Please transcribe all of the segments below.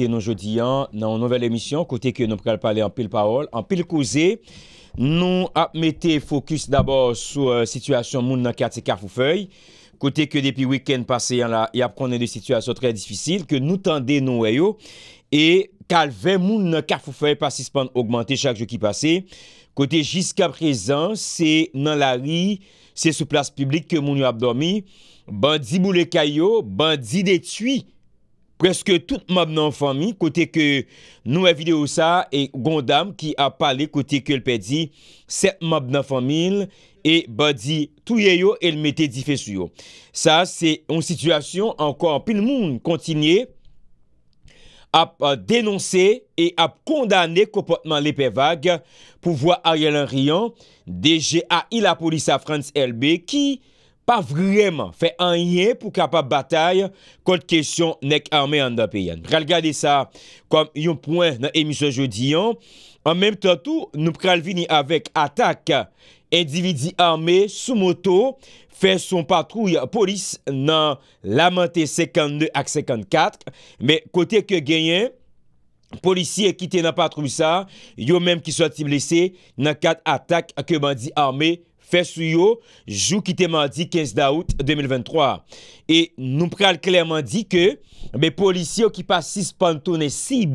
Kote nou jodi an nan nouvel emisyon, kote ke nou pral pale an pil paol, an pil kouze, nou ap mette fokus d'abor sou euh, situasyon moun nan kat se karfou fey, kote ke depi wikend pase yon la, yap konen de situasyon trey disfisil, ke nou tende nou weyo, e kalve moun nan karfou fey pasispan augmente chak jo ki pase, kote jiska prezan se nan la ri, se sou plas publik ke moun yo ap dormi, bandi mou le kayo, bandi de twi. Preske tout mab nan fami, kote ke nou evile ou sa, e gondam ki ap pale kote ke el pe di, se mab nan fami, e ba di touye yo, el mette di fe su yo. Sa, se yon situasyon, ankon, pil moun kontinye, ap euh, denonse, e ap kondane kopotman lepe vage, pou vwa a yon riyan, deje a ila polisa Frans Elbe, ki... pa vremen fè anyen pou kapap batay kote kesyon nek arme an da peyan. Ralgade sa, kom yon pwen nan emisyon jodi yon, an menm tato nou pralvini avek atak endividi arme sou moto fè son patrou ya polis nan lamante 52 ak 54, men kote ke genyen, polisi e kite nan patrou sa, yon menm ki soti blese nan kat atak ak e bandi arme Fesou yo, jou ki te mandi 15 daout 2023. E nou pral kler mandi ke, be polici yo ki pasi spanto ne sib,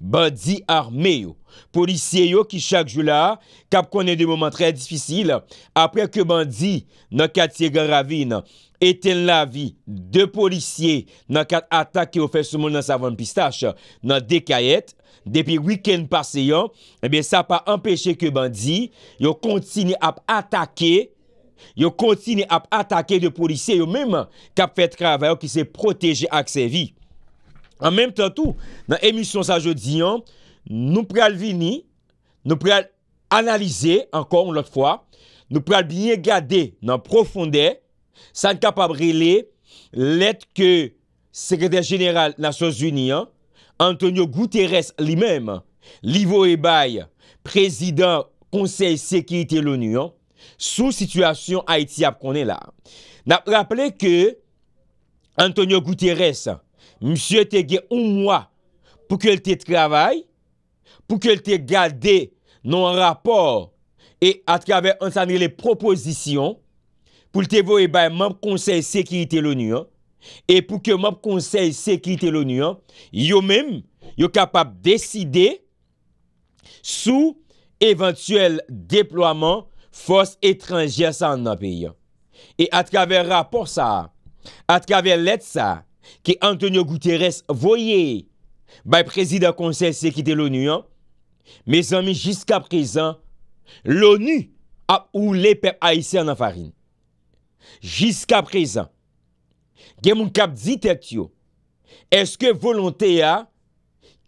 bandi arme yo. Polisi yo ki chak jou la, kap konen de mouman trè disfisil. Apre ke bandi nan katye gen ravine, eten lavi de polici nan kat atake yo fesou moun nan savon pistache nan dekayet, depi wikend pase yon, ebyen sa pa empèche ke bandi, yo kontini ap atake, yo kontini ap atake de polisi, yo mèman kap fè trava yo ki se proteje ak se vi. An mèm tan tou, nan emisyon sa jodi yon, nou pral vini, nou pral analize, ankon lòt fwa, nou pral bini gade nan profonde, san kapabri le, let ke sekredèr jenèral la Sosjouni yon, Antonio Guterres li menm li vo e bay prezident konsey sekirite l'ONU sou situasyon Haiti ap konen la. Na rappele ke Antonio Guterres msye te ge un mwa pou ke te travay pou ke te gade nan rapor e atkave ansanye le proposisyon pou te vo e bay mwen konsey sekirite l'ONU an. E pou ke map konsey sekite l'ONU, yo mem yo kapap deside sou eventuel deploaman fos etranjese an nan peyi an. E atkave rapor sa, atkave let sa, ki Antonio Guterres voye bay prezida konsey sekite l'ONU an, me zanmi jiska prezan l'ONU ap ou le pep aise an nan farin. Jiska prezan. Gen moun kap ditek yo, eske volonteya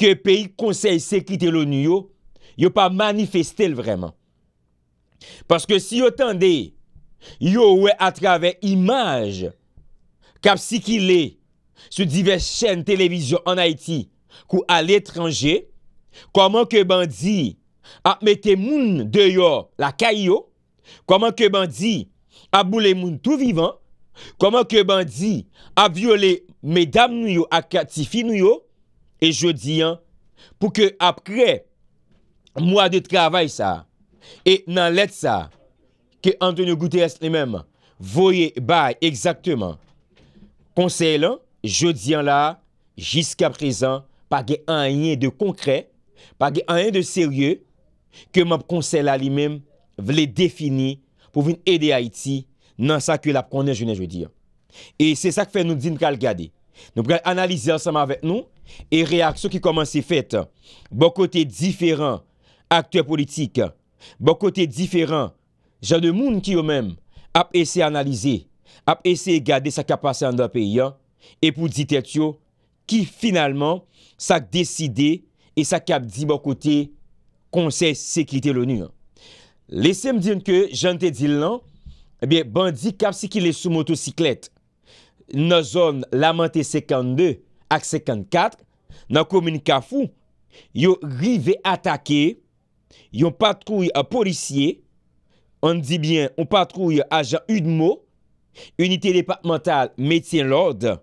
ke peyi konsey sekite loun yo, yo pa manifestel vreman. Paske si yo tende, yo we atrave imaj kap sikile sou divers chen televizyon an Haiti kou al etranje, koman ke ban di akme te moun deyo la kay yo, koman ke ban di abou le moun tou vivan, Koman ke ban di ap viole me dam nou yo ak kati fi nou yo e jodi an pou ke ap kre mwa de travay sa e nan let sa ke Antonio Guterres li men voye bay ekzakteman konsey lan jodi an la jiska prezan pa ge an enye de konkre pa ge an enye de serye ke map konsey la li men vle defini pou vin ede a iti nan sa kwe la prondè jounè jwè di. E se sa kwe nou din kal gade. Nou pral analize ansama avèk nou e reaksyon ki koman se fèt bo kote diferan aktyè politik, bo kote diferan jan de moun ki yo mèm ap ese analize, ap ese gade sa kwa pase an da peyi epou ditè kyo ki finalman sa kwa deside e sa kwa di bo kote konsey sekritè l'ONU. Lesè m diyon ke jan te di lan Ebyen, bandi kapsi ki le sou motosiklet, nan zon laman te 52 ak 54, nan komunikafou, yo rive atake, yo patrouye a polisye, an di bien, yo patrouye a jan udmo, unité departemental metien lorde,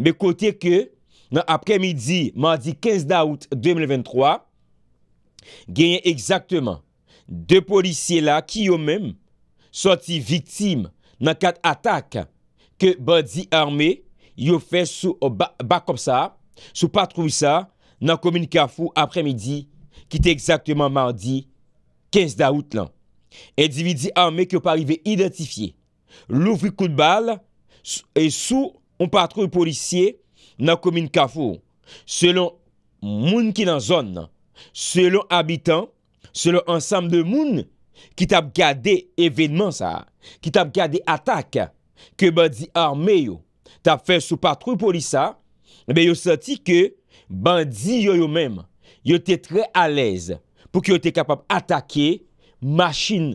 me kote ke, nan apremidi mandi 15 daout 2023, genye ekzaktman, de polisye la ki yo menm, Soti vitim nan kat atak ke bandi arme yo fe sou bakop sa, sou patrouvi sa nan komine Kafou apremidi ki te exakteman mardi 15 daout lan. Edi vidi arme ki yo parive identifiye. Louvri kout bal e sou ou patrouvi polisye nan komine Kafou. Selon moun ki nan zon nan, selon abitan, selon ansam de moun, ki tap gade evenman sa, ki tap gade atak, ki bandi arme yo, tap fe sou patrou polisa, ebe yo soti ke, bandi yo yo mem, yo te tre alez, pou ki yo te kapap atake, masin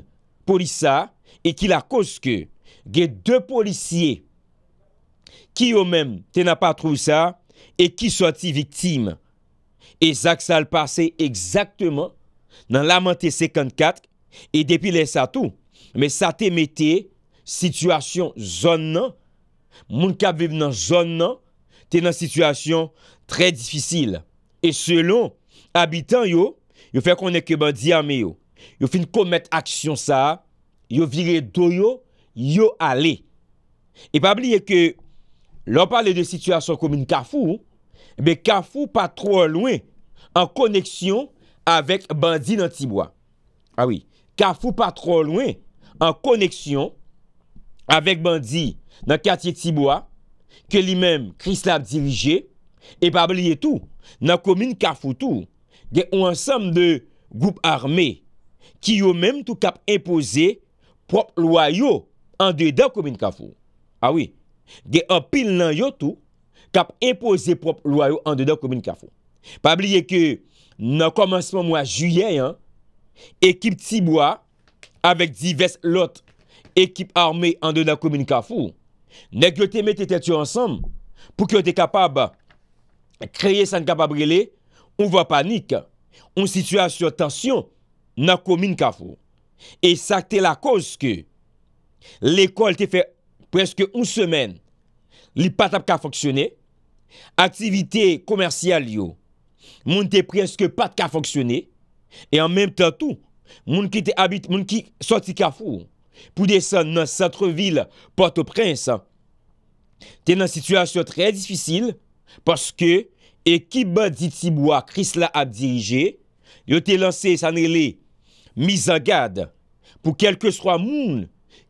polisa, e ki la koske, ge de polisye, ki yo mem te napatrou sa, e ki soti viktim, e zak sal pase, nan laman te 54, E depilè sa tou. Mè sa te metè sitwasyon zon nan. Moun kap viv nan zon nan. Te nan sitwasyon tre difisil. E selon, abitan yo, yo fè konè ke bandi amè yo. Yo fin komet aksyon sa. Yo vire do yo. Yo ale. E pa bliye ke lò pale de sitwasyon komè nka fou. Mè ka fou pa tro lwen. An koneksyon avèk bandi nan tibwa. A ah wè. Kafou pa tro lwen an koneksyon avek bandi nan katiye tibwa ke li menm Krislab dirije e pabliye tou nan komine Kafou tou ge ou ansam de goup arme ki yo menm tou kap impose prop lwayo an dedan komine Kafou. Awi, ge opil nan yo tou kap impose prop lwayo an dedan komine Kafou. Pabliye ke nan komanseman mwa juyen yon Ekip tibwa Avèk divers lot Ekip armè an de nan komin ka fò Nèk yo te mette tetyo ansam Pou ki yo te kapab Kreye san kapab gele Ou va panik Ou situasyon tansyon Nan komin ka fò E sa te la koz ke L'ekol te fè preske un semen Li pat ap ka foksyone Aktivite komersyal yo Moun te preske pat ka foksyone Moun te preske pat ka foksyone E an menm tan tou, moun ki te abit, moun ki soti kafou, pou desen nan sotre vil Port-au-Prince, te nan situasyon trey disfisil, paske ekibaditibwa kris la ap dirije, yo te lanse san ele mizan gad pou kelke swa moun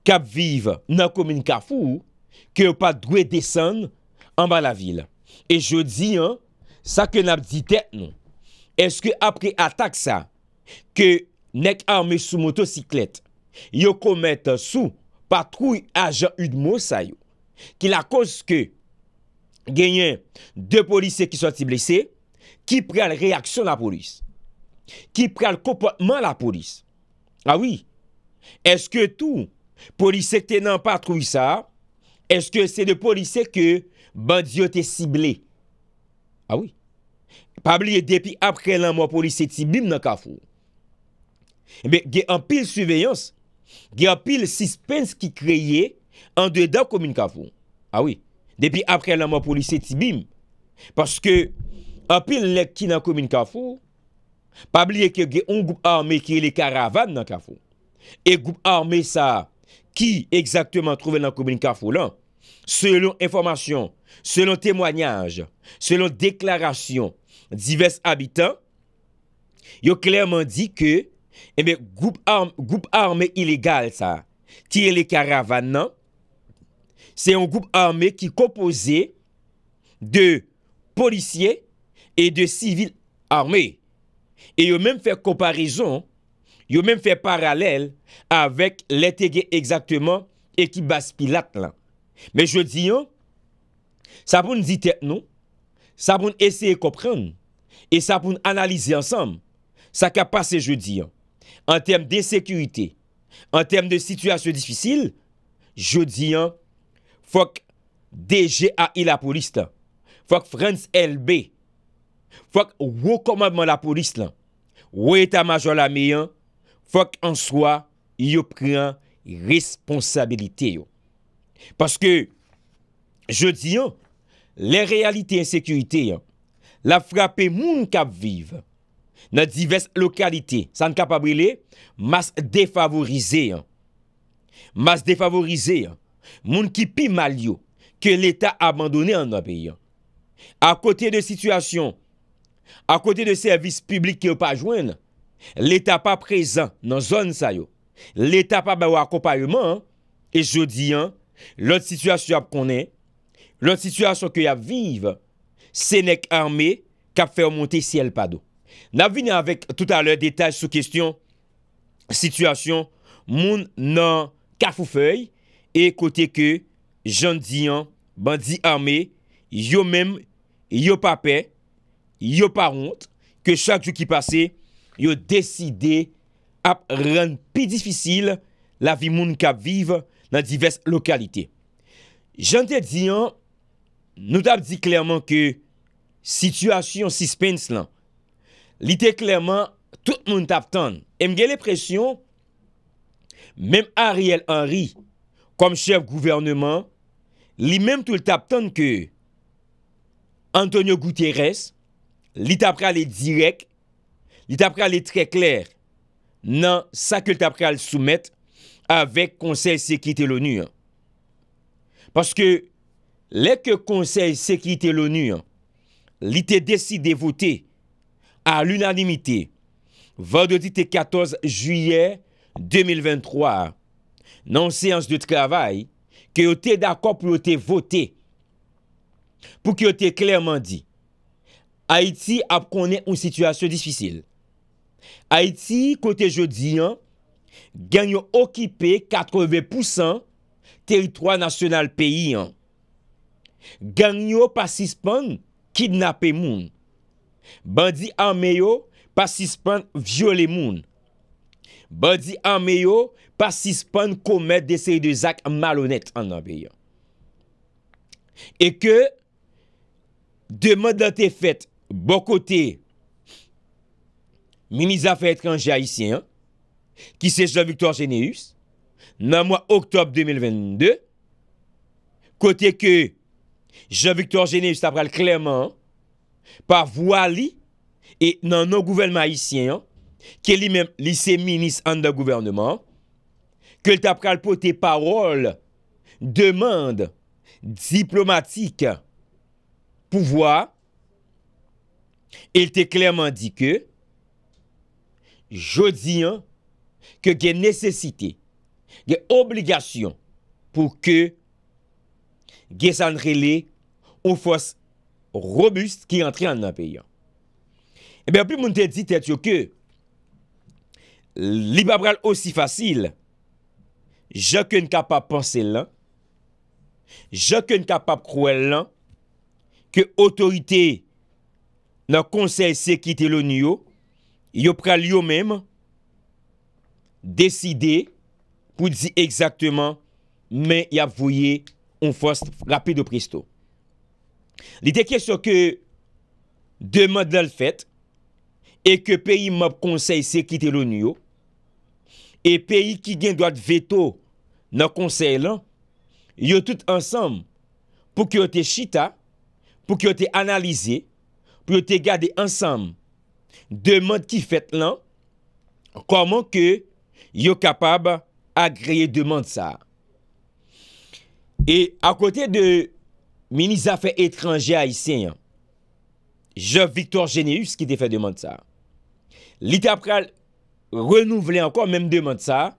kap vive nan komin kafou, ke yo pa dwe desen an ba la vil. E jo di, sa ke nap ditet nou, eske apre atak sa, Ke nek arme sou motosiklet, yo komet sou patrouj ajan yon mousa yo. Ki la kos ke genyen de polise ki son ti blese, ki prel reaksyon la polise. Ki prel kopotman la polise. Awi, ah eske tou polise te nan patrouj sa, eske se de polise ke bandyo te sible. Awi, ah pabli depi apre lan mou polise ti bim nan kafou. Mbe eh ge an pil suveyans Ge an pil sispens ki kreye An dedan koumine kafou Awi, ah depi apre la mwen polise ti bim Paske An pil lek ki nan koumine kafou Pabliye ke ge un goup arme Ki le karavan nan kafou E goup arme sa Ki ekzaktouman trove nan koumine kafou lan Selon informasyon Selon temwanyaj Selon deklarasyon Divers abitan Yo klerman di ke Ebe, eh goup arme, goup arme ilegal sa. Ki e le karavan nan? Se yon goup arme ki kompose de polisye e de sivil arme. E yo menm fè komparison, yo menm fè paralel avèk lè tege egzaktèman ekip baspilat lan. Mè jwè diyon, sa pou nou ditek nou, sa pou nou esye kopren e sa pou nou analize ansam sa ka pase jwè diyon. an tem de sekurite, an tem de situasyon disfisil, jodi an, fok DGAI la polis la, fok Frenz LB, fok wou komadman la polis la, wou etat major la mi an, fok an soa yopren responsabilite yo. Paske jodi an, le realite en sekurite yo, la frape moun kap vive, nan divers lokalite, san kapabrile, mas defavorize, mas defavorize, moun ki pi mal yo, ke l'Etat abandone an nan peyi. A kote de situasyon, a kote de servis publik ki yo pa jwen, l'Etat pa prezan nan zon sa yo, l'Etat pa ba wakopayman, e jodi, l'ot situasyon ap konen, l'ot situasyon ki yo ap vive, senek arme, kap fèw monte siel pado. N ap vini anvek tout aler detaj sou kestyon sitwasyon moun nan kafou fey e kote ke jan diyan bandi arme yo mem yo pape, yo pa ront ke chak jou ki pase yo deside ap ren pi disfisil la vi moun kap vive nan divers lokalite. Jan de diyan nou tap di klerman ke sitwasyon si spens lan Li te klerman, tout moun tap tan. E mge le presyon, menm Ariel Henry, kom chev gouvernement, li menm tout tap tan ke Antonio Guterres, li tap pral le direk, li tap pral le trekler, nan sa ke tap pral soumet avek konsey sekite lonu. Paske, lek konsey sekite lonu, li te desi de vote A l'unanimite, 22-14 juye 2023, nan seans de tkravay, ki yo te d'akop pou yo te vote, pou ki yo te klerman di, Haiti ap konen un situasyon disfisil. Haiti, kote jodi, genyo okipe 80% teritwa nasyonal peyi. Genyo pasispon kidnapemoun. Bandi an meyo pasispan viole moun. Bandi an meyo pasispan koumet desayi de zak malonet an anveyan. E ke, de man dat e fet, bo kote, mi mizafet kan jayisyen, ki se Jean-Victor Généus, nan mwa oktob 2022, kote ke, Jean-Victor Généus tapral klerman, pa vwa li e nan nou gouvel maïsyen ke li se minis an da gouvernement ke l tap kal pou te parol demande diplomatik pou vwa e l te klerman di ke jodi an ke gen nesesite gen obligasyon pou ke gen sanrele ou fos robust ki entri an apayan. Eh Ebe api moun te dit et yo ke, li babral osi fasil, jok en kapap panse lan, jok en kapap kouen lan, ke otorite nan konsey se kite loun yo, yo pral yo menm, deside pou di ekzakteman, men yavouye ou fos rapido presto. Li te kesyo ke Demande lan fet E ke peyi map konsey se kite lon yo E peyi ki gen doat veto Nan konsey lan Yo tout ansam Pou ki yo te shita Pou ki yo te analize Pou ki yo te gade ansam Demande ki fet lan Koman ke Yo kapab agreye demande sa E akote de Minis afe etranje Aisyen. Jov Victor Généus ki te fe demante sa. Li tapre al renouvle anko, menm demante sa,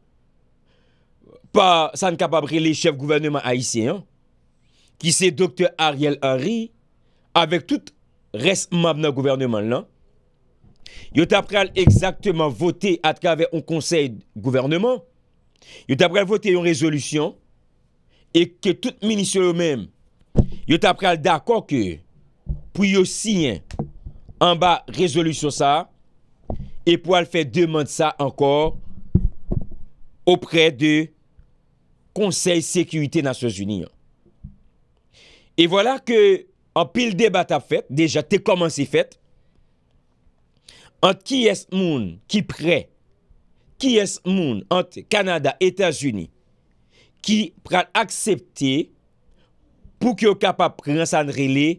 pa san kapabre li chef gouvernement Aisyen, ki se Dr. Ariel Henry, avek tout res mab nan gouvernement lan. Yo tapre al exaktman vote atkave an konsey gouvernement. Yo tapre al vote yon rezolution e ke tout minis yo menm yo tap pral d'akon ke pou yo siyen an ba rezolusyon sa, e pou al fè deman sa ankor opre de konsey sekunite Nasyon Zuniyan. E vwala ke an pil debat ap fèt, deja te koman se fèt, ant ki es moun ki prè, ki es moun ant Kanada, Etasuniyan, ki pral aksepte pou ki yo kapapren sanrele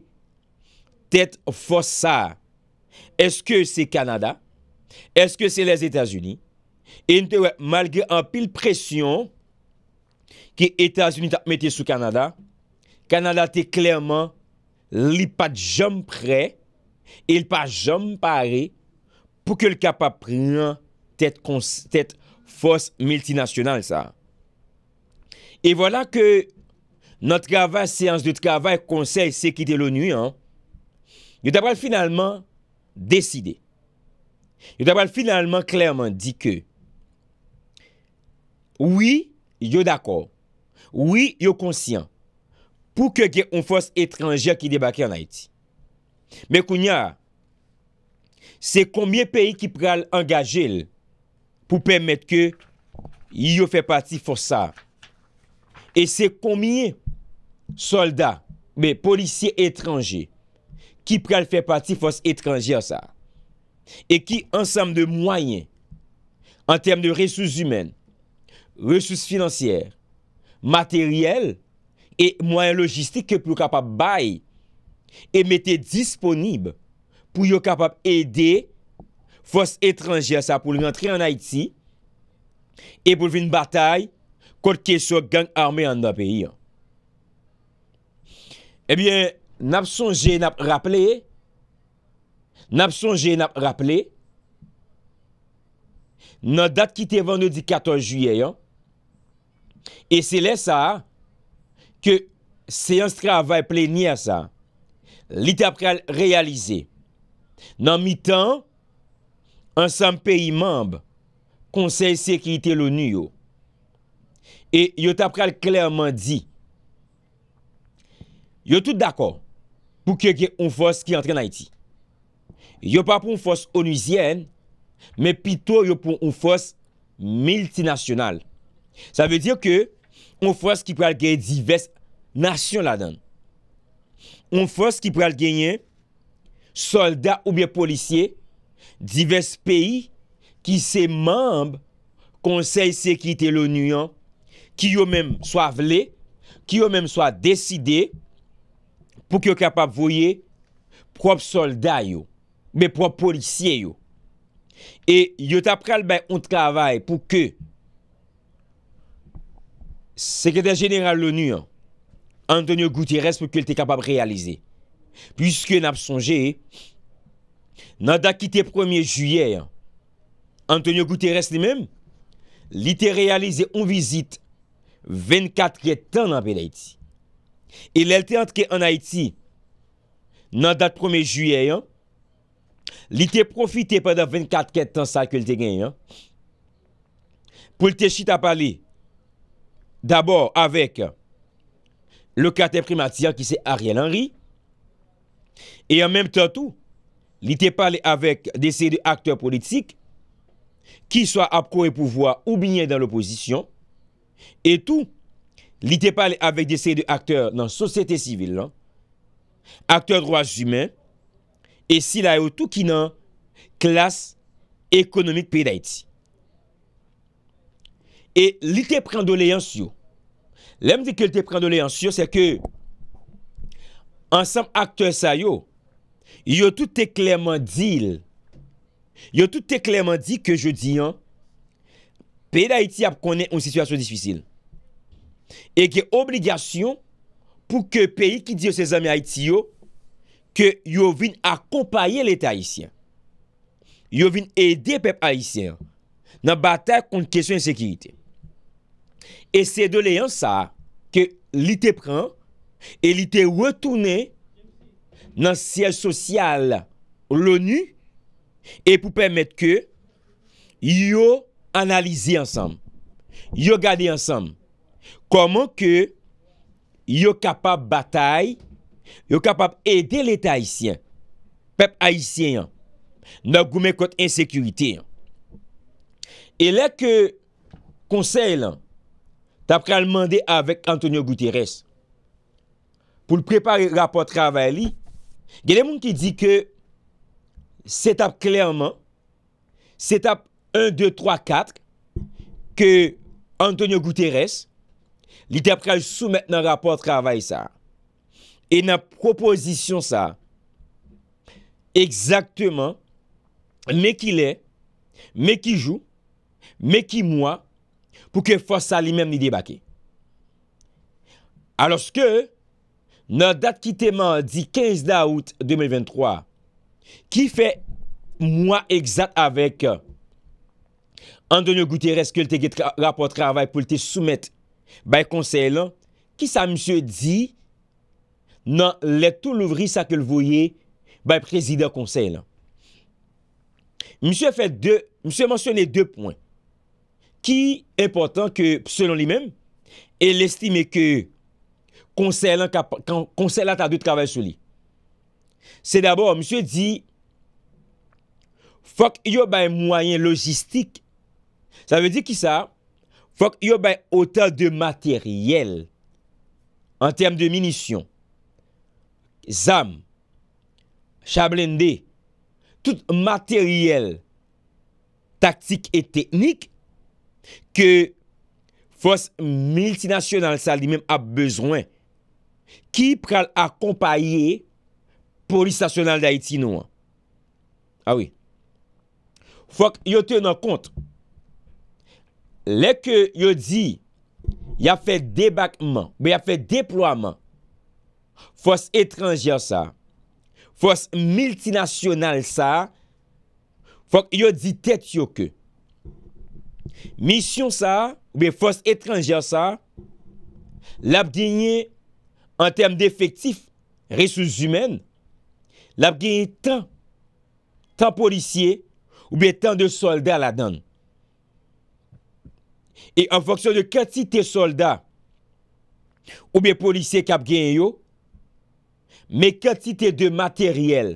tèt fòs sa. Eske se Kanada, eske se les Etats-Unis, et malge an pil presyon ki Etats-Unis tèt mette sou Kanada, Kanada tèt klèrman li pat jom prè et li pat jom parè pou ki yo kapapren tèt fòs multinasyonal sa. Et voilà que nan traval, seans de traval, konsey, seki de l'ONU, yo dabal finalman deside. Yo dabal finalman klerman di ke oui, yo d'akor. Ou, yo konsyen. Pou ke gen yon fos etranjer ki debake an Haiti. Me kounya, se konmye peyi ki pral angaje l pou pemet ke yo fe pati fos sa. E se konmye Soldat, beh, polisye etranje, ki prel fè pati fòs etranje an sa, e ki ansam de mwayen, an term de resous humen, resous financier, materyel, e mwayen logistik ke pou yo kapap bay, e mette disponib, pou yo kapap ede, fòs etranje an sa, pou yon antre an Haiti, e pou yon batay, kote ke sou gang arme an nan peyi an. Ebyen, nab sonje nab rappele, nab sonje nab rappele, nan dat ki te vande di 14 juye yon, e se le sa, ke se yon stravay ple ni a sa, li tap kal realize. Nan mi tan, an san peyi mamb, konsey sekrite louni yo. E yo tap kal klerman di, yo tout d'akor pou ke ge yon fos ki entre in Haiti. Yo pa pou fos onizyen, me pito yo pou fos multinasyonal. Sa ve diyo ke yon fos ki pral genye divers nasyon la den. Yon fos ki pral genye soldat ou biye polisye, divers peyi ki se mamb konsey sekite l'onuyen, ki yo menm swa vle, ki yo menm swa desidey, pou ki yo kapap voye prop solday yo, me prop polisye yo. E yo tap pralbe yon travay pou ke Sekretary General l'ONU, Antonio Guterres, pou ki yo te kapap realize. Piske nap sonje, nan dak ki te 1er juyè, Antonio Guterres li men, li te realize yon vizit 24 yed tan nan Belaiti. E lèl te antke an Haiti nan dat 1e juye, li te profite pa da 24 ket tan sa ke l te genye. Pou l te chita pale d'abor avek le kater primatia ki se Ariel Henry. E an menm ten tou, li te pale avek desi de akteur politik ki so apkou e pouvoa ou bine dan l oposisyon. E tou... Li te pale avek de se de akteur nan sosete sivil lan. Akteur droaj jumen. E si la yo tou ki nan klas ekonomik pey da iti. E li te prendo le yans yo. Lem di ke li te prendo le yans yo se ke ansam akteur sa yo yo tout te klerman dil yo tout te klerman dil ke jo di lan pey da iti ap konen un situasyon disfisil. E ki obligasyon pou ke peyi ki diyo se zami Haitiyo Ke yo vin akompaye le ta Haitiyan Yo vin ede pepe Haitiyan Nan batak konti kesyon ensekirite E se do le yon sa Ke li te pran E li te wetoune Nan siyej sosyal L'ONU E pou permette ke Yo analize ansam Yo gade ansam Koman ke yo kapap batay, yo kapap ede l'Etat Haitien, pep Haitien, nan goumen kote insekurite. E lè ke konsey lan, tap kè al mande avèk Antonio Guterres, pou l'prepari rapot ravay li, genè moun ki di ke se tap klèrman, se tap 1, 2, 3, 4, ke Antonio Guterres, li te aprej soumet nan rapor travay sa. E nan proposisyon sa, egzakteman, me ki le, me ki jou, me ki mwa, pou ke fosa li men ni debake. Alos ke, nan dat ki te man di 15 daout 2023, ki fe mwa egzakt avèk, an de nou goutè reske li te get rapor travay pou li te soumet sa, Bay konsey lan, ki sa msye di nan letou louvri sa ke l voye bay prezident konsey lan. Msye fè dè, msye mensyonè dè pwen. Ki important ke, selon li mèm, el estime ke konsey lan ta dè travèl sou li. Se dè abò, msye di, fòk yo bay mwayen logistik, sa vè di ki sa... Fok yo bay ota de materyel an term de minisyon. Zam, chablende, tout materyel taktik et teknik ke fos multinasyon al sali mem ap bezwen ki pral akompaye polisasyonal da iti nou an. Awi. Ah Fok yo ten an kontre Lèk yò di, yò fè debakman, bè yò fè deplouaman, fòs etranjè sa, fòs multinasyonal sa, fòk yò di tèt yò kè. Misyon sa, bè fòs etranjè sa, lèp genye en tem d'efektif resous humèn, lèp genye tan, tan polisye, bè tan de soldat la danne. E an foksyon de kati te soldat ou be polise kap gen yo, me kati te de materyel,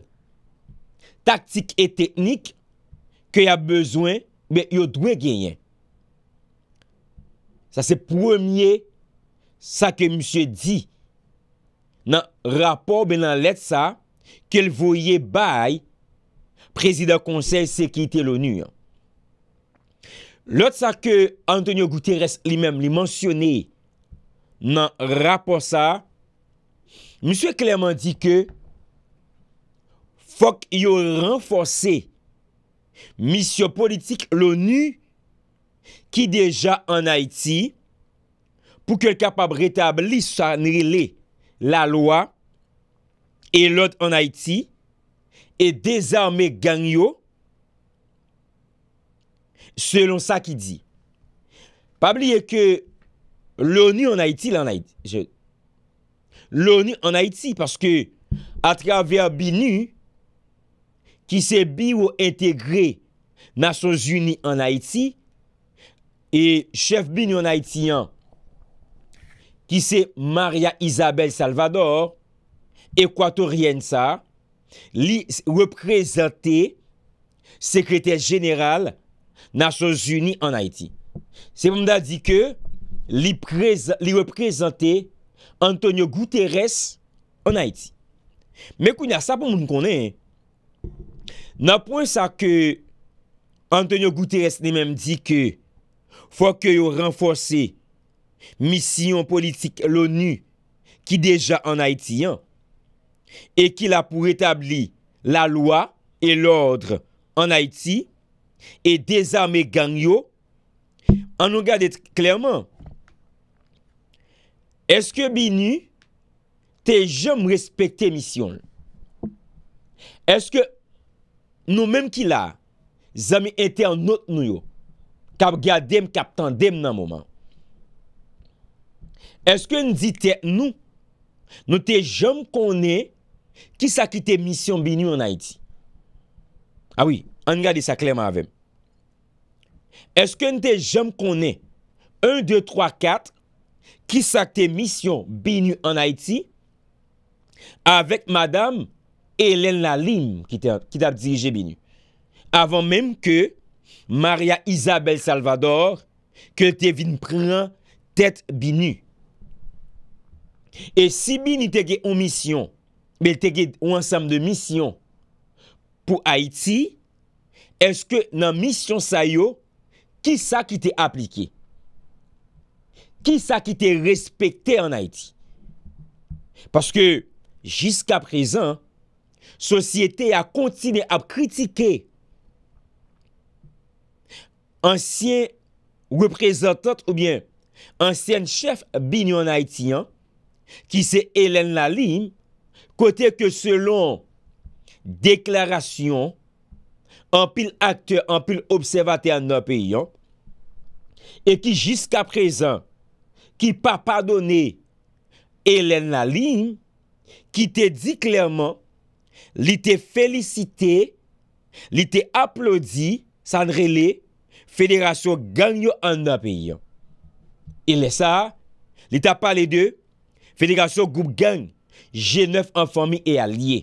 taktik e teknik ke ya bezwen, be yo dwe genyen. Sa se pwemye sa ke msye di nan rapor be nan let sa ke l voye bay prezident konsey sekite louni an. Lot sa ke Antonio Guterres li menm li mensyone nan rapor sa, M. Clément di ke fok yo renfose misyon politik l'ONU ki deja an Aiti pou ke l kapab retabli sanri li la loa e lot an Aiti e dezame gang yo Selon sa ki di. Pabliye ke l'ONU an Aiti, l'ONU an Aiti, paske atraver Bini, ki se bi ou integre Nason Zuni an Aiti, e chef Bini an Aitian, ki se Maria Isabel Salvador, Ekwatorienza, li reprezenté sekretè general Nasyon Zuni an Haïti. Se pou mda di ke li reprezenté Antonio Guterres an Haïti. Mè kounya sa pou mboun konè. Nan pou msa ke Antonio Guterres ne mèm di ke fwa ke yo renforsè misyon politik l'ONU ki deja an Haïti an e ki la pou etabli la lwa e l'ordre an Haïti E de zame gang yo An nou gade et klerman Eske bi ni Te jom respekte misyon Eske nou menm ki la Zame ete an not nou yo Kab gade dem kap tan dem nan moman Eske nou di te nou Nou te jom kone Ki sa ki te misyon bi ni An nou gade et klerman An gade sa kleman avèm. Eske nte jom konè 1, 2, 3, 4 ki sa te misyon binu an Haiti avèk madame Hélène Lalime ki ta dirije binu. Avèm mèm ke Maria Isabelle Salvador ke te vin pran tet binu. E si binu te ge ou misyon bel te ge ou ansam de misyon pou Haiti pou Haiti eske nan misyon sa yo, ki sa ki te aplike? Ki sa ki te respekte an Haiti? Paske, jiska prezan, sosyete a kontine ap kritike ansyen reprezentant ou bien ansyen chef bini an Haiti, ki se Helen Laline, kote ke selon deklarasyon anpil akte, anpil observate an nan peyon, e ki jiska prezan, ki pa padone, elen la lin, ki te di klerman, li te felicite, li te aplodi, sanre li, federasyon ganyo an nan peyon. Il le sa, li ta pale de, federasyon goup gang, jenef anfomi e alye.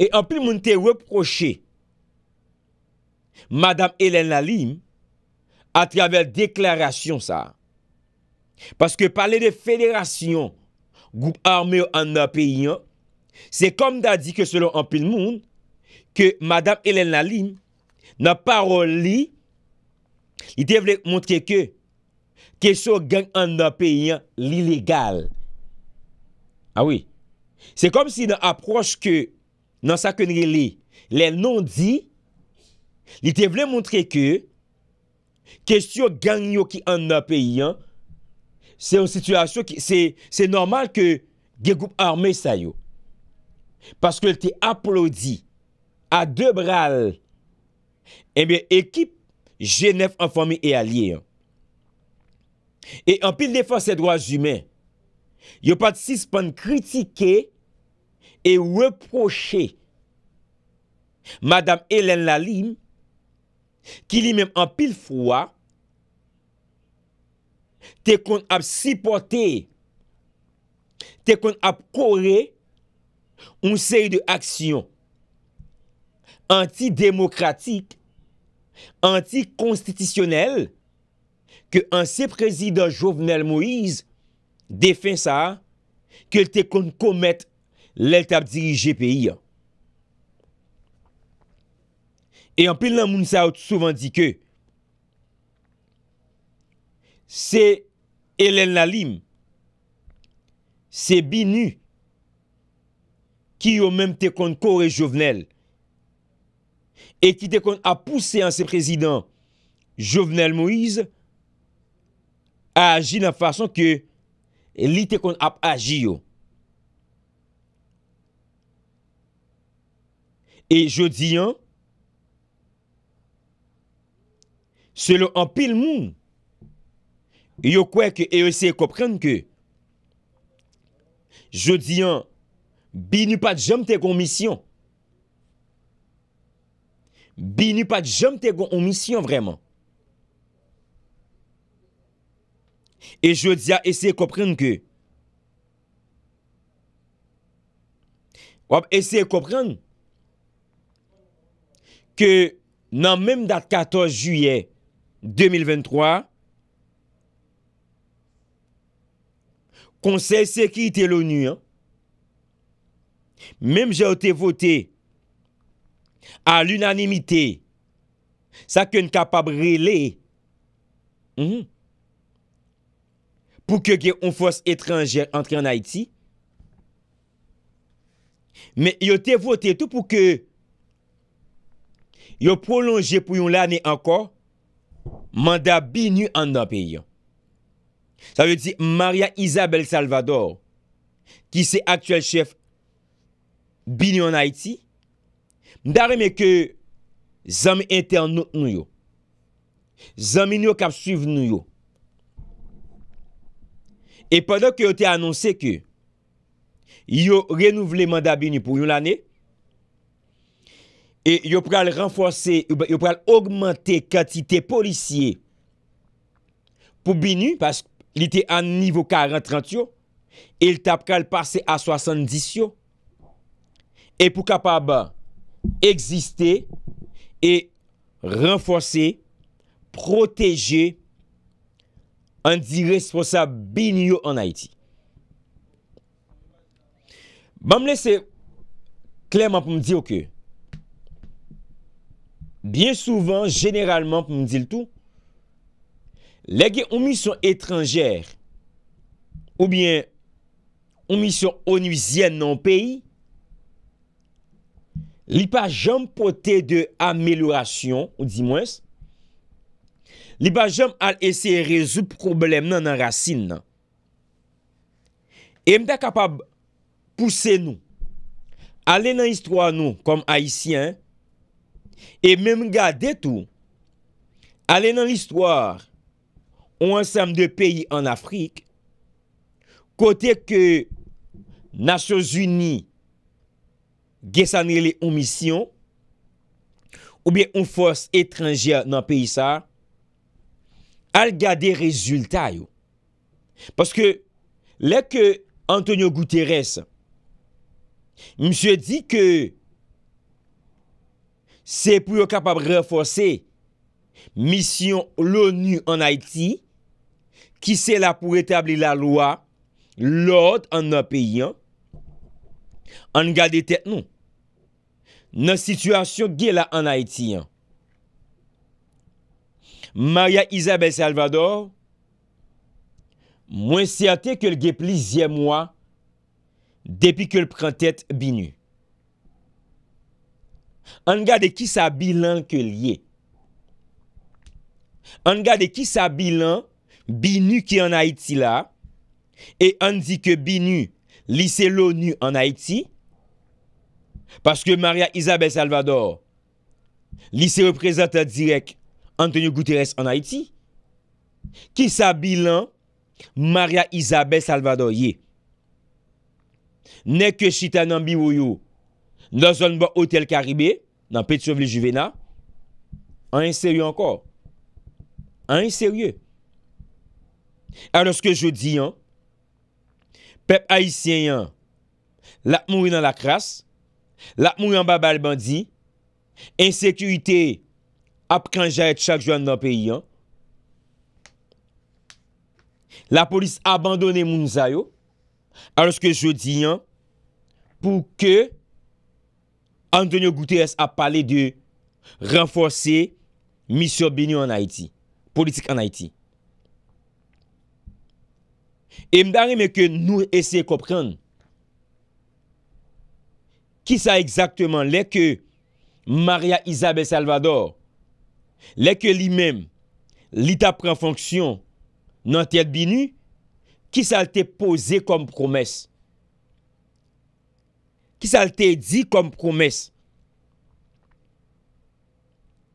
E anpil moun te reproche Madame Hélène Lalime a trabel deklarasyon sa. Paske pale de federasyon goup arme yo an nan peyyan, se kom da di ke selon anpil moun ke Madame Hélène Lalime nan parol li i te vle moun te ke ke sou gen an nan peyyan li legal. Awi. Se kom si nan aproche ke nan sa konre li, le non di, li te vle mountre ke, kèsyo ganyo ki an nan peyi an, se yon situasyon ki, se normal ke, ge goup arme sayo, paske li te aplodi, a de bral, e mi ekip, jenef an fomi e alye an. E an pil defan se droaz jume, yo pati sispan kritike, e reproche Madame Hélène Lalime ki li mèm an pil fwa te kon ap sipote te kon ap kore ou sey de aksyon anti-demokratik anti-konsitisyonel ke an se prezident Jouvenel Moïse defensa ke te kon komette lèl te ap dirije peyi an. E anpil nan moun sa out souvan di ke, se Elen Lalim, se Binu, ki yo menm te kon kore Jovenel, e ki te kon ap pousse an se prezident, Jovenel Moise, a agi nan fason ke, li te kon ap agi yo. E jodi an, selo an pil moun, yo kwek e ese koprenn ke. Jodi an, bi ni pat jom te kon misyon. Bi ni pat jom te kon misyon vreman. E jodi an, ese koprenn ke. Ese koprenn, ke nan mèm da 14 juyè 2023, konsey seki ite l'ONU, mèm jè ote voté a l'unanimité sa kè n'kapabre lè mhm, pou kè gè ou fos etranjè antre an Haïti, mèm jè ote voté tout pou kè yo prolonje pou yon lane anko, manda binu an nan pe yon. Sa yo ti, Maria Isabel Salvador, ki se aktuel chef binu an Haiti, mdare me ke zami ente an nou yo. Zami nou kap suiv nou yo. E padon ke yo te anonsen ke, yo renouvle manda binu pou yon lane, E yo pral renforser, yo pral augmenter katite polisye pou binu pask li te an nivou 40-30 yo e l tap kal pase a 70 yo e pou kapaba eksiste e renforser proteje an di responsab binu yo an Haiti ban m lese klerman pou m di yo ke Bien souvan, generalman pou m di l tou, lege ou misyon etranjer, ou bien ou misyon onusyen nan peyi, li pa jom pote de amelourasyon, ou di mwes, li pa jom al ese rezou problem nan nan rasin nan. E m da kapab pouse nou, ale nan histwa nou, kom haisyen, E mèm gade tou, alè nan l'histoire ou ansem de peyi an Afrik, kote ke Nasyon Zuni gesanèle ou misyon, ou bè ou fòs etranjè nan peyi sa, al gade rezultayou. Paske, lè ke euh, Antonio Guterres, mèm sè di ke se pou yo kapab reforse misyon l'ONU an Aiti ki se la pou etabli la lwa l'od an nan peyen an gade tet nou. Nan sitwasyon ge la an Aiti. Maya Isabel Salvador mwen serte ke lge plis ye mwa depi ke l prentet binu. An gade ki sa bilan ke liye? An gade ki sa bilan binu ki an Haiti la e an di ke binu lise lonu an Haiti paske Maria Isabelle Salvador lise reprezentant direk Antonio Guterres an Haiti ki sa bilan Maria Isabelle Salvador ye ne ke chitanan bi woyo nan zon ba hotel karibé nan Petrovle Juvena an inserye ankor an inserye an loske jodi yan pep haisyen yan la mouye nan la kras la mouye an babal bandi ensekuité ap kan jayet chak jwane nan peyi yan la polis abandone mounzayo an loske jodi yan pou ke Antonio Guterres a pale de renforser misyon bini an Haiti, politik an Haiti. E mdare me ke nou ese kopren, ki sa ekzaktman leke Maria Isabel Salvador, leke li men, li ta pren fonksyon nan tel bini, ki sa te pose kom promes? Ki sa l te di kom promes?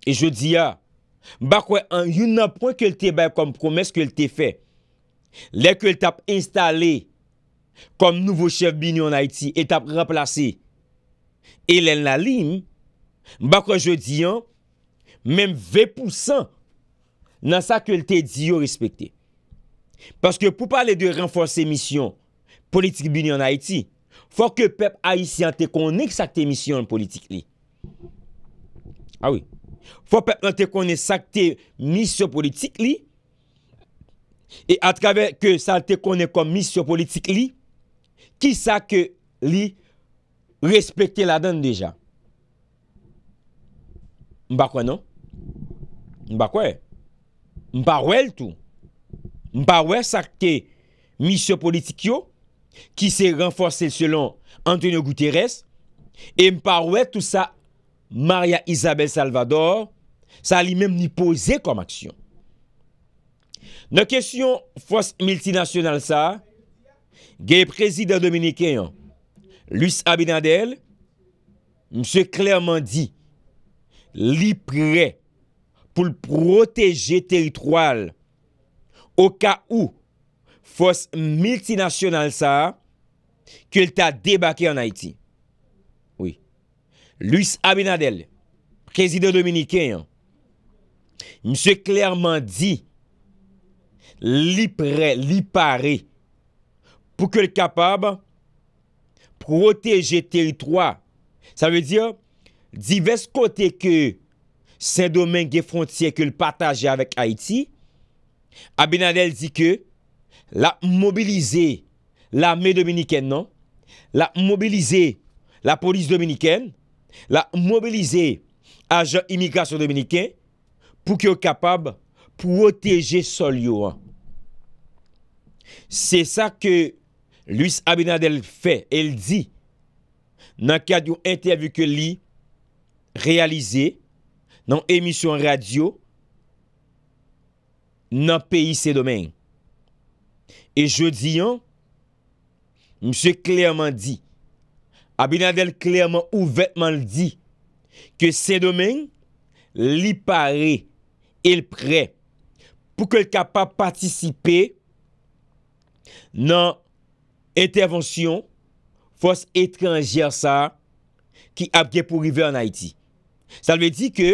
E jodi ya, bakwe an yon nan pwen ke l te bay kom promes ke l te fe, lè ke l tap installe kom nouvo chef bini an Haiti, et tap remplase Hélène Laligne, bakwe jodi ya, mèm 20% nan sa ke l te di yo respecte. Paske pou pale de renforser misyon politik bini an Haiti, Fwa ke pep ayisi an te konen Sakte misyon politik li Awi ah Fwa pep an te konen sakte Misyon politik li E atrave ke Sakte konen kom misyon politik li Ki sakte li Respekti la dan deja Mba kwen non Mba kwen Mba wèl tou Mba wèl sakte Misyon politik yo Ki se renforse selon Antonio Guterres E mparwe tout sa Maria Isabel Salvador Sa li menm ni pose kom aksyon Nan kesyon fos multinasyonal sa Ge prezident Dominiken Luis Abinadel Mse klerman di Li pre Poul proteje teritroal Ou ka ou fos multinasyonal sa, ke l ta debake an Haiti. Oui. Louis Abinadel, prezident dominikè, mse klèrman di, li pre, li pare, pou ke l kapab, protege teritroi. Sa ve di, di vè s kote ke sè domèngè frontiè ke l pataje avèk Haiti, Abinadel di ke, La mobilize la me dominiken nan, la mobilize la polis dominiken, la mobilize ajan imigrasyon dominiken pou ki yo kapab pwoteje sol yon. Se sa ke Louis Abinadel fe, el di nan kade yon entevi ke li realize nan emisyon radio nan peyi se domen. E jodi an, mse klerman di, Abinadel klerman ouvetman li di, ke se domen li pare, il pre, pou ke l kapap patisipe nan intervonsyon fos etranjersar ki apge pou rive an Haiti. Sa l ve di ke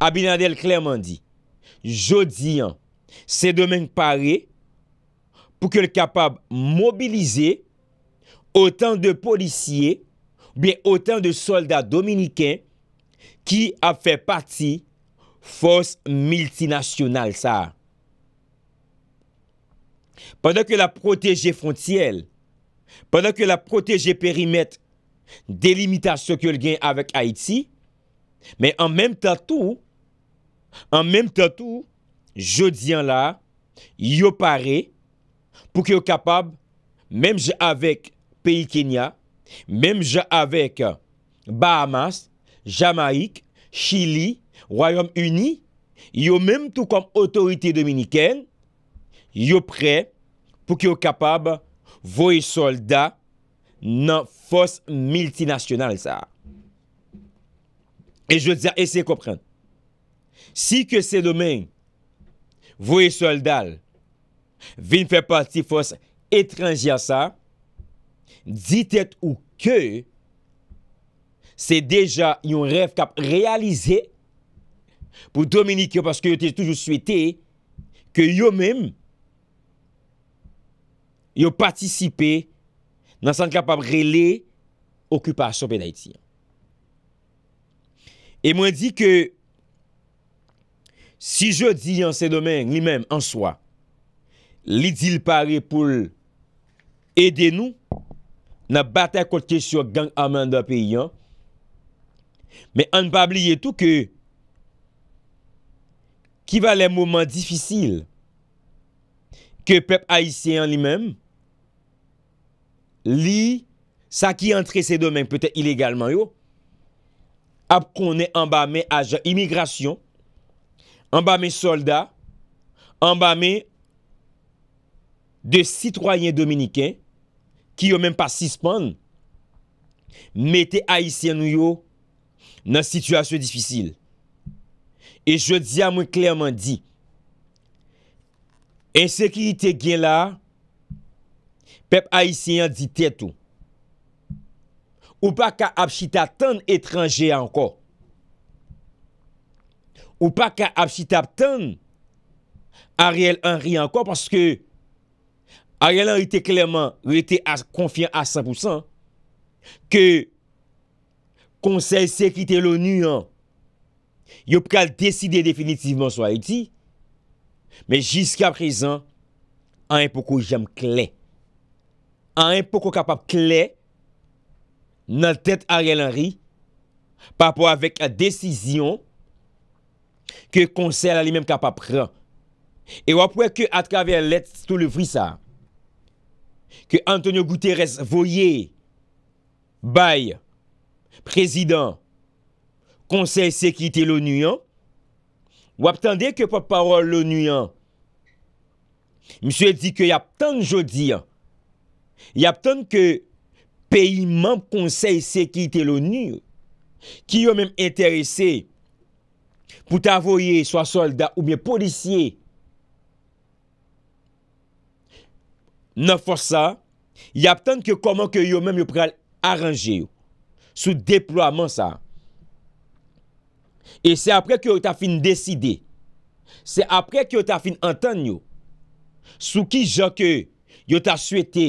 Abinadel klerman di, jodi an, se domen pare, ou ke l kapab mobilize otan de polisye ou bien otan de soldat dominiken ki a fe pati fos multinasyonal sa. Pendan ke la proteje fontiel, pendan ke la proteje perimet delimitasyon ke l gen avèk Haiti, men an menm tatou, an menm tatou, jodi an la, yo parey pou ki yo kapab, menm je avek peyi Kenya, menm je avek Bahamas, Jamaik, Chili, Royom Uni, yo menm tou kom otorite Dominiken, yo pre pou ki yo kapab voye soldat nan fos multinasyonal sa. E je dize, ese kopren. Si ke se domen voye soldat vin fè pati fòs etranji a sa, ditèt ou kè, se deja yon ref kap realize, pou Dominique yo, paske yo te toujou suite, ke yo mèm, yo patisipe, nan san kap ap rele, okupa a sope da iti. E mwen di ke, si yo di yon se domèng, li mèm, an soa, li dil pare pou ede nou, na batè kote syo gang amanda pe yon, me an bab li yetou ke ki valè mouman difisil ke pep aisyen li men, li, sa ki antre se domen, pe te ilegalman yo, ap konè ambame ajan imigrasyon, ambame soldat, ambame de sitroyen dominiken, ki yo menm pa sispande, mette aisyen nou yo nan situasyon disfisil. E je diya mwen klerman di, ensekirite gen la, pep aisyen di tetou. Ou pa ka apchita tan etranje anko. Ou pa ka apchita tan ariel anri anko, paske gen Ariel Henry te klèman ou te konfyan a 100% ke konsey sekite louni an yo pou kal deside definitivman swa eti men jiska prezan an pou ko jèm kle an pou ko kapap kle nan tet Ariel Henry pa pou avek a desisyon ke konsey alimèm kapap pran e wapwe ke atkavè let tout le vri sa a Ke Antonio Guterres voye bay, prezident, konsey sekite l'ONU an, w ap tande ke pop parol l'ONU an, msye di ke y ap tande jodi an, y ap tande ke peyi man konsey sekite l'ONU an, ki yo men interese pou ta voye swa soldat ou men polisye an, nan fwa sa, y ap ten ke koman ke yo men yo preal aranje yo, sou deploaman sa. E se apre ke yo ta fin deside, se apre ke yo ta fin anten yo, sou ki jok yo, yo ta suete,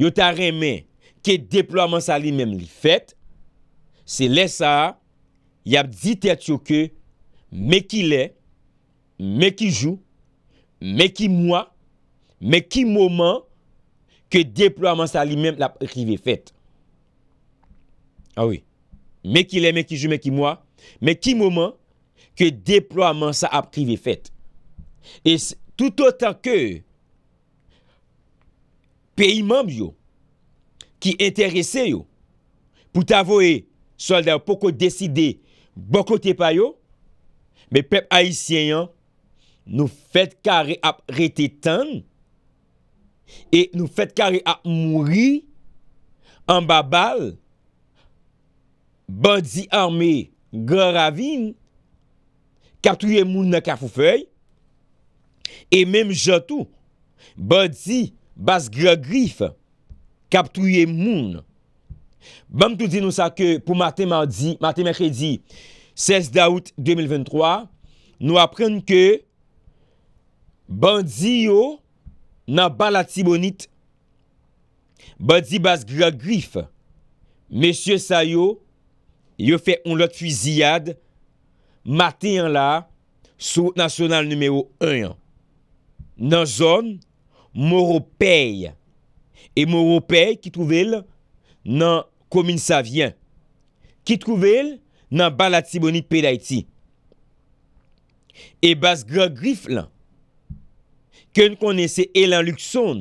yo ta reme, ke deploaman sa li men li fet, se le sa, y ap dit et yo ke, me ki le, me ki jou, me ki mwa, me ki mwoman, ke deplo a man sa li mem la prive fèt. A ah oui, me ki le, me ki ju, me ki mwa, me ki mouman, ke deplo a man sa ap prive fèt. Et tout an tan ke, peyi mamb yo, ki enterese yo, pou ta voe solde pou ko deside, bo ko te payo, me pep haisyen yo, nou fèt ka re ap rete tan, nou fèt ka re ap rete tan, E nou fèt kare a mouri An ba bal Bandi arme Gra ravine Kaptouye moun na kafou fèy E mèm jatou Bandi bas gra grif Kaptouye moun Bèm tout di nou sa ke Pou matè mè kredi 16 daout 2023 Nou apren ke Bandi yo nan bala tibonit ba di bas gra grif mesye sa yo yo fe on lot fwi ziyad mate yon la sou nasyonal numeo 1 nan zon moro pey e moro pey ki touvel nan komin sa vyen ki touvel nan bala tibonit pey da iti e bas gra grif lan ke nou konen se Elan Luxon,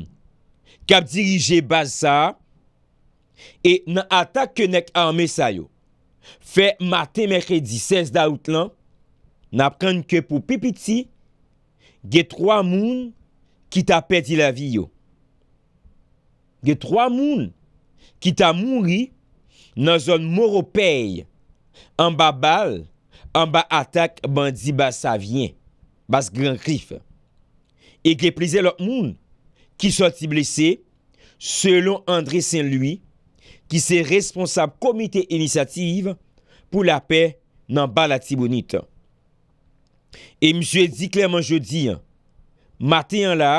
kap dirije Basar, e nan atak ke nek ame sayo, fe mate me kredi 16 daout lan, nan pren ke pou pipiti, ge 3 moun ki ta peti la vi yo. Ge 3 moun ki ta moun ri, nan zon moro pey, an ba bal, an ba atak bandi Basar vyen, bas gran rifa. E gwe pleze lak moun ki soti blese selon André Saint-Louis ki se responsab komite inisiativ pou la pe nan balati bonite. E msye di klerman je di, mate an la,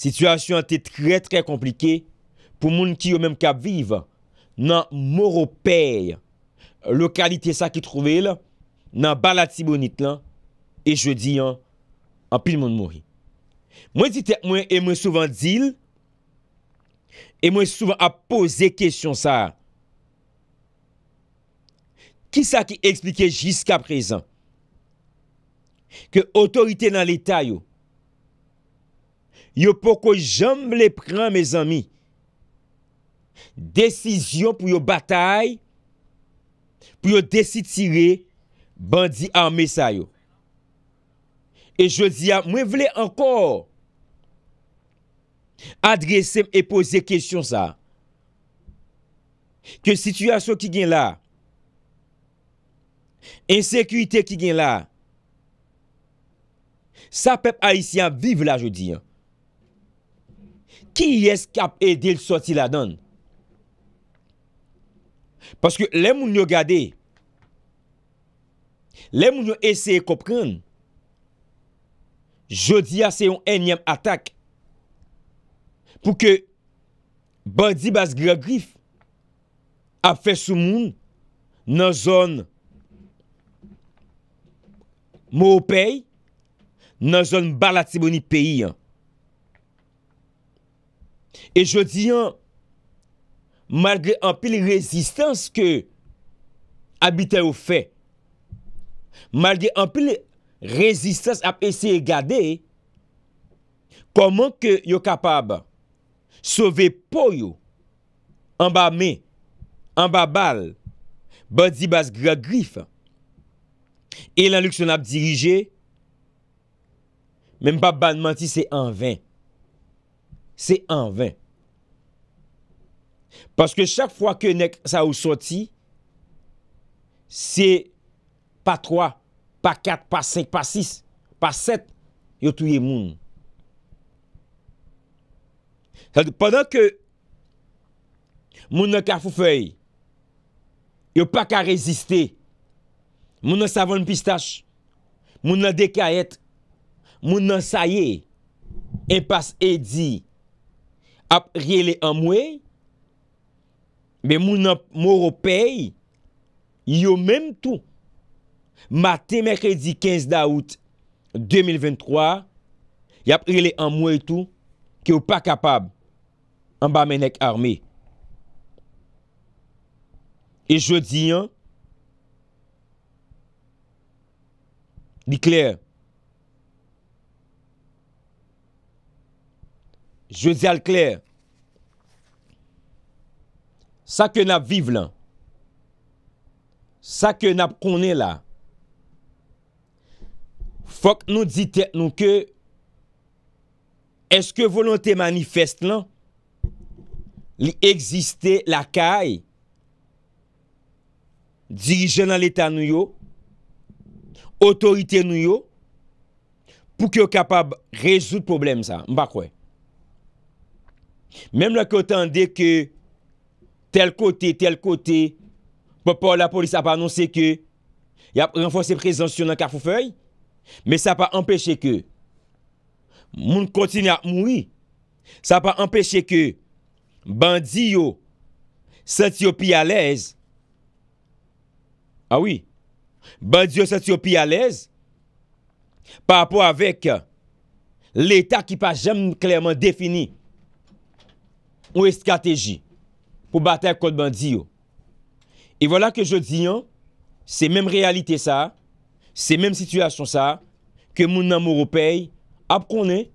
situasyon an te tre tre komplike pou moun ki yo menm kap vive nan moro pey lokalite sa ki trove la nan balati bonite la e je di an apil moun mouri. Mwen ditè mwen, e mwen souvan dil, e mwen souvan ap pose kèsyon sa. Ki sa ki eksplike jiska prezant? Ke otorite nan l'Etat yo, yo poko jom le pran, mèz amy, desisyon pou yo batay, pou yo desitire bandi amè sa yo. E je di ya mwen vle ankor adresem e pose kestyon sa. Ke situasyon ki gen la. En sekwite ki gen la. Sa pep Aisyan vive la je di ya. Ki y eskap edil soti la don? Paske le moun yo gade. Le moun yo esey e koprenn. Jodi a se yon enyem atak pou ke bandi bas griagrif ap fè sou moun nan zon mou pey nan zon bar la tibouni peyi. E jodi an, malge ampil rezistans ke abitè ou fè, malge ampil... rezistans ap eseye gade, koman ke yo kapab sove po yo an ba me, an ba bal, badi bas gra grif, e lan luk son ap dirije, menm pa ban manti, se an ven. Se an ven. Paske chak fwa ke nek sa ou soti, se patroa. pa 4, pa 5, pa 6, pa 7, yo touye moun. Pendan ke moun nan ka fou fèy, yo pa ka reziste, moun nan savon pistache, moun nan dekayet, moun nan saye, en pas edi, ap ryele amwe, moun nan mouro pey, yo mèm tou, Ma teme kredi 15 daout 2023, yap ili an mwen etou, ki ou pa kapab, an ba men ek arme. E jodi an, li kler, jodi al kler, sa ke nap vive lan, sa ke nap konen la, Fok nou dite nou ke eske volonté manifest lan li egziste la kae dirije nan l'Etat nou yo, otorite nou yo pou ki yo kapab rezout problem sa, mba kwe. Mem la kote an de ke tel kote, tel kote, pa pa la polis ap anonsen ke yon fose prezension nan kapou fwey, Men sa pa empèche ke Moun kontine ak moui Sa pa empèche ke Bandi yo Senti yo pi alez ah Awi Bandi yo senti yo pi alez Pa apò avek L'état ki pa jem Klerman defini Ou eskategi Po batè kote bandi yo E vola ke jodi yo Se menm realite sa Se menm situasyon sa, ke moun nanm ouropey ap konen.